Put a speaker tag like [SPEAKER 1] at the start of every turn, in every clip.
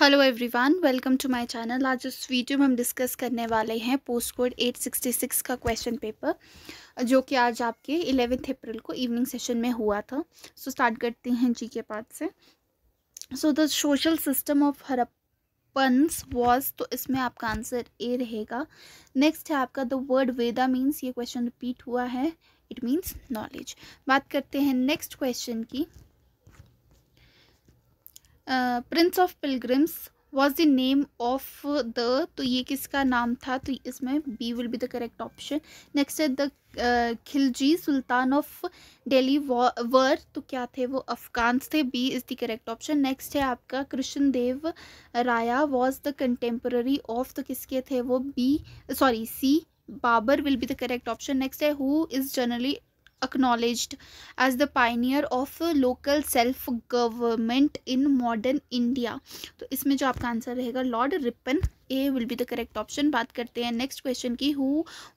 [SPEAKER 1] Hello everyone welcome to my channel आज इस video में हम डिस्कस करने वाले हैं पोस्ट कोड 866 का क्वेश्चन पेपर जो कि आज आपके 11th अप्रैल को इवनिंग सेशन में हुआ था सो so, स्टार्ट करते हैं जी के पार्ट से so the social system of Harappans was तो इसमें आपका आंसर ए रहेगा नेक्स्ट है आपका द वर्ड वेदा मीन्स ये क्वेश्चन रिपीट हुआ है इट मीन्स नॉलेज बात करते हैं नेक्स्ट क्वेश्चन की prince of pilgrims was the name of the तो ये किसका नाम था तो इसमें B will be the correct option next है the Khilji sultan of Delhi were तो क्या थे वो अफगान्स थे B is the correct option next है आपका कृष्ण देव राया वॉज द कंटेम्प्ररी ऑफ तो किसके थे वो B sorry C Babur will be the correct option next है who is generally acknowledged as the pioneer of local self government in modern India तो इसमें जो आपका आंसर रहेगा Lord Ripon A will be the correct option बात करते हैं next question की who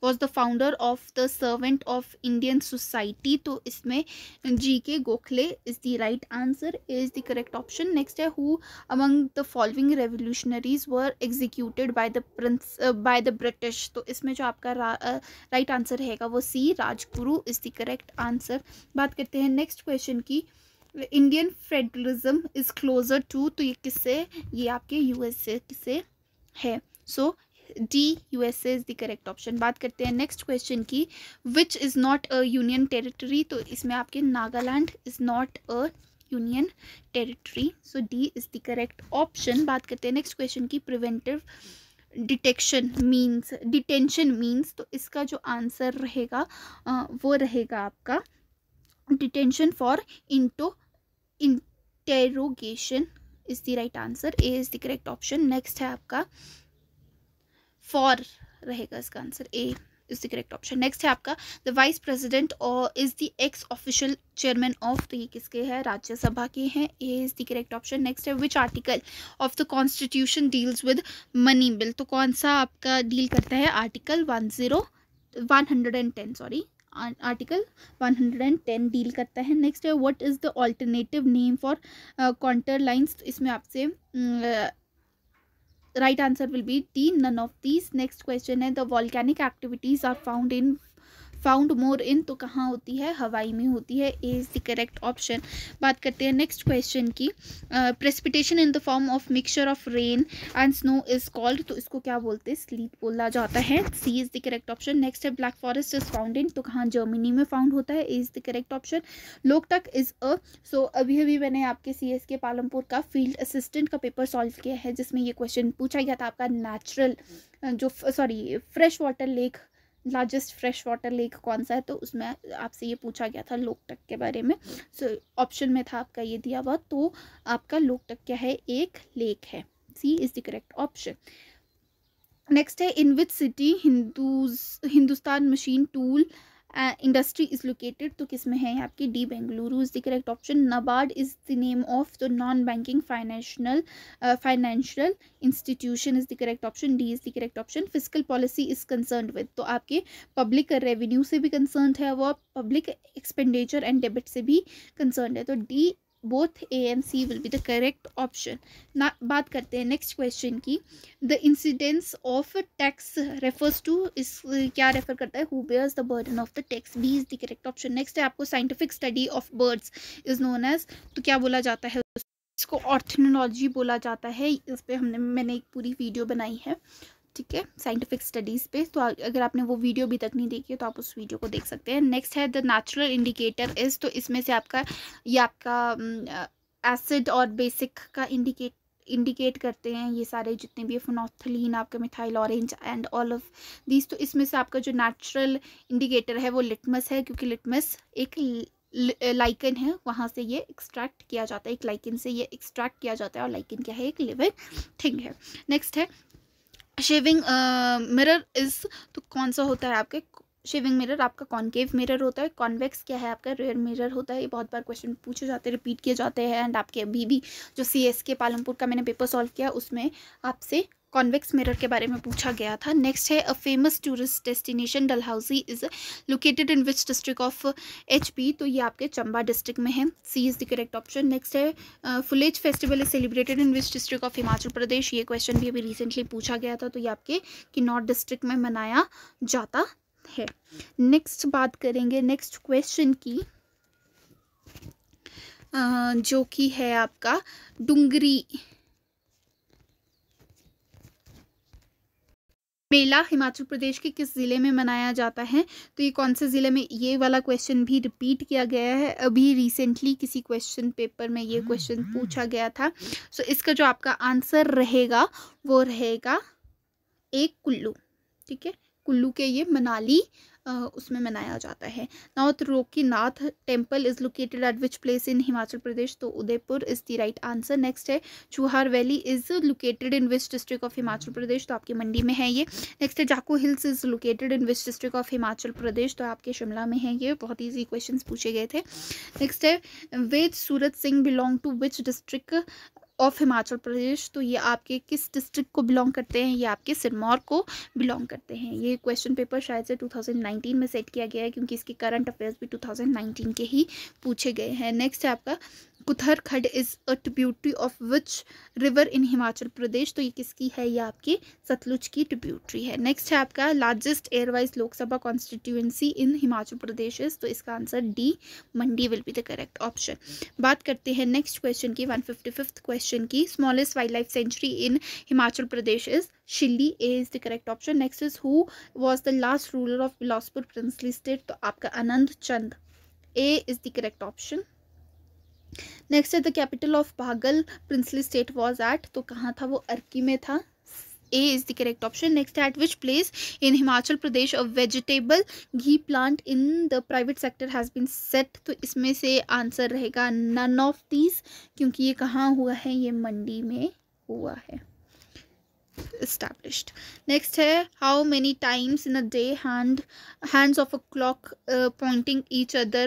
[SPEAKER 1] was the founder of the servant of Indian society तो इसमें G K Gokhale is the right answer A is the correct option next है who among the following revolutionaries were executed by the prince by the British तो इसमें जो आपका right answer uh, रहेगा वो C Rajguru is the correct answer बात करते हैं नेक्स्ट क्वेश्चन की Indian federalism is closer to तो ये किससे ये आपके यूएसए किससे है so D U S A is the correct option बात करते हैं नेक्स्ट क्वेश्चन की which is not a union territory तो इसमें आपके Nagaland is not a union territory so D is the correct option बात करते हैं नेक्स्ट क्वेश्चन की preventive detection means detention means तो इसका जो आंसर रहेगा वो रहेगा आपका detention for into interrogation is the right answer A is the correct option next है आपका फॉर रहेगा इसका answer A is the correct option next है आपका द वाइस प्रेसिडेंट और is the ex officio chairman of तो ये किसके हैं राज्यसभा के हैं A is the correct option next है which article of the constitution deals with money bill तो कौन सा आपका डील करता है article one zero one hundred and ten sorry article 110 deal करता है नेक्स्ट है what is the alternative name for contour lines तो इसमें आपसे right answer will be D none of these next question है the volcanic activities are found in found more in तो कहाँ होती है हवाई में होती है A is the correct option बात करते हैं नेक्स्ट क्वेश्चन की precipitation in the form of mixture of rain and snow is called तो इसको क्या बोलते हैं स्लीप बोला जाता है C is the correct option next है black forest is found in तो कहाँ जर्मनी में फाउंड होता है A is the correct option Loktak is a so अभी अभी मैंने आपके सी एस के पालमपुर का फील्ड असिस्टेंट का पेपर सॉल्व किया है जिसमें ये क्वेश्चन पूछा गया था आपका नेचुरल जो sorry fresh water lake largest fresh water lake कौन सा है तो उसमें आपसे ये पूछा गया था लोकटक के बारे में सो so, ऑप्शन में था आपका ये दिया हुआ तो आपका लोकटक क्या है एक लेक है C is the correct option next है इन विच सिटी हिंदूज Hindustan machine tool industry is located तो किस में है आपके D Bengaluru is the correct option NABARD is the name of the non banking financial financial institution is the correct option D is the correct option physical policy is concern with तो आपके public revenue से भी concern है वो public expenditure and debit से भी concern है तो D both A and C will be the correct option ना बात करते हैं नेक्स्ट क्वेश्चन की the incidence of tax refers to इस क्या रेफर करता है who bears the burden of the tax B is the correct option next है आपको scientific study of birds is known as तो क्या बोला जाता है इसको ऑर्थनोलॉजी बोला जाता है इस पर हमने मैंने एक पूरी वीडियो बनाई है ठीक है साइंटिफिक स्टडीज़ पे तो अगर आपने वो वीडियो अभी तक नहीं देखी है तो आप उस वीडियो को देख सकते हैं नेक्स्ट है द नेचुरल इंडिकेटर इज़ तो इसमें से आपका ये आपका एसिड और बेसिक का इंडिकेट इंडिकेट करते हैं ये सारे जितने भी फोनोथलिन आपका methyl orange and all of these तो इसमें से आपका जो नेचुरल इंडिकेटर है वो लिटमस है क्योंकि लिटमस एक लाइकन है वहाँ से ये एक्सट्रैक्ट किया जाता है एक लाइकन से ये एक्सट्रैक्ट किया जाता है और लाइकन क्या है एक लिविंग थिंग है नेक्स्ट है शेविंग मिरर इज़ तो कौन सा होता है आपके शेविंग मिरर आपका कॉन्केव मिरर होता है कॉन्वेक्स क्या है आपका रेयर मिरर होता है ये बहुत बार क्वेश्चन पूछे जाते हैं रिपीट किए जाते हैं एंड आपके अभी भी जो सी एस के पालमपुर का मैंने पेपर सॉल्व किया उसमें आपसे कॉन्वेक्स मिरर के बारे में पूछा गया था नेक्स्ट है a famous tourist destination Dalhousie is located in which district of H P तो ये आपके चंबा डिस्ट्रिक्ट में है C is the correct option next है Phulaich festival is celebrated in which district of Himachal Pradesh ये क्वेश्चन भी अभी रिसेंटली पूछा गया था तो ये आपके किन्नौर डिस्ट्रिक्ट में मनाया जाता है नेक्स्ट बात करेंगे नेक्स्ट क्वेश्चन की जो कि है आपका डुंगरी मेला हिमाचल प्रदेश के किस ज़िले में मनाया जाता है तो ये कौन से ज़िले में ये वाला क्वेश्चन भी रिपीट किया गया है अभी रिसेंटली किसी क्वेश्चन पेपर में ये क्वेश्चन हम्म। पूछा गया था सो so, इसका जो आपका आंसर रहेगा वो रहेगा एक कुल्लू ठीक है कुल्लू के ये मनाली उसमें मनाया जाता है now Roki Nath temple is located at which place in Himachal Pradesh तो Udaipur is the right answer next है Chuhar valley is located in which district of Himachal Pradesh तो आपके मंडी में है ये नेक्स्ट है Jakhu hills is located in which district of Himachal Pradesh तो आपके शिमला में है ये बहुत ईजी क्वेश्चन पूछे गए थे नेक्स्ट है Ved Surat Singh belong to which district of Himachal Pradesh तो ये आपके किस डिस्ट्रिक्ट को बिलोंग करते हैं ये आपके सिरमौर को बिलोंग करते हैं ये क्वेश्चन पेपर शायद से 2019 में सेट किया गया है क्योंकि इसके करंट अफेयर्स भी 2019 के ही पूछे गए हैं नेक्स्ट है आपका Kutharkhad is a tributary of which river in Himachal Pradesh तो ये किसकी है ये आपकी सतलुज की ट्रिब्यूटरी है नेक्स्ट है आपका largest areawise Lok Sabha constituency in Himachal Pradesh is तो इसका answer D Mandi will be the correct option बात करते हैं नेक्स्ट क्वेश्चन की वन फिफ्टी फिफ्थ क्वेश्चन की smallest wild life sanctuary in Himachal Pradesh is Shilli A is the correct option next is who was the last ruler of Bilaspur princely state तो आपका Anand Chand A is the correct option next है the capital of Bhagal princely state was at तो कहाँ था वो अर्की में था A is the correct option next at which place in Himachal Pradesh a vegetable ghee plant in the private sector has been set तो इसमें से आंसर रहेगा नन ऑफ दीज क्योंकि ये कहाँ हुआ है ये मंडी में हुआ है established next है how many times in a day hand hands of a clock uh, pointing each other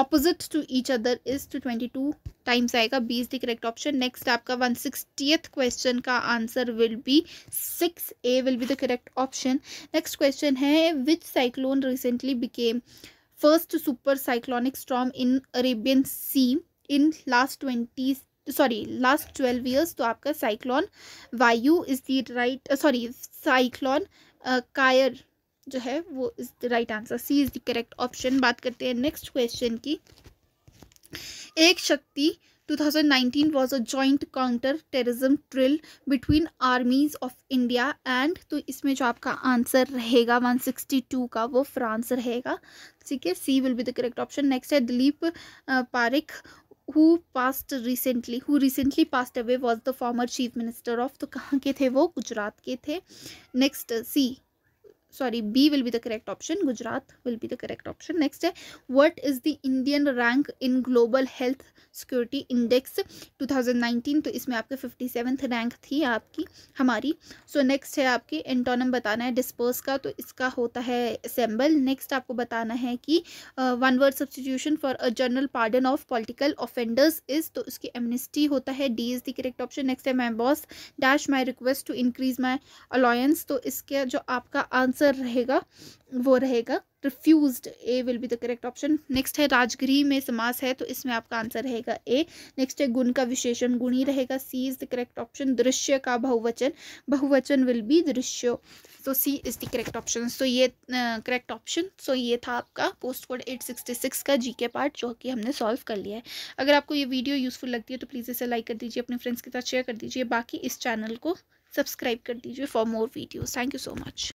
[SPEAKER 1] opposite to each other is two twenty two times आएगा B is the correct option next आपका one sixtieth question का answer will be six A will be the correct option next question है which cyclone recently became first super cyclonic storm in Arabian sea in last twenty sorry last twelve years तो आपका cyclone Vayu is the right sorry cyclone Kyarr जो है वो is the right answer C is the correct option बात करते हैं next question की एक Shakti 2019 was a joint counter terrorism drill between armies of India and तो इसमें जो आपका आंसर रहेगा 162 का वो फ्रांस रहेगा ठीक है C will be the correct option next है Dilip Parikh who passed recently who recently passed away was the former chief minister of तो कहाँ के थे वो गुजरात के थे next C sorry B will be the correct option Gujarat will be the correct option next है what is the Indian rank in global health security index 2019 तो इसमें आपके फिफ्टी सेवन्थ रैंक थी आपकी हमारी सो so, नेक्स्ट है आपके एंटोनम बताना है डिस्पर्स का तो इसका होता है असेंबल नेक्स्ट आपको बताना है कि one word substitution for a general pardon of political offenders is तो इसकी एमनिस्टी होता है D is the correct option next है my boss dash my request to increase my allowance तो इसका जो आपका आंसर आंसर रहेगा वो रहेगा refused A will be the correct option next है राजगृह में समास है तो इसमें आपका आंसर रहेगा ए नेक्स्ट है गुण का विशेषण गुण ही रहेगा C is the correct option दृश्य का बहुवचन बहुवचन विल बी दृश्य तो C is the correct option तो ये करेक्ट ऑप्शन सो ये था आपका post code eight sixty six का जी के पार्ट जो कि हमने सॉल्व कर लिया है अगर आपको ये वीडियो यूजफुल लगती है तो प्लीज़ इसे लाइक कर दीजिए अपने फ्रेंड्स के साथ शेयर कर दीजिए बाकी इस चैनल को सब्सक्राइब कर दीजिए for more videos thank you so much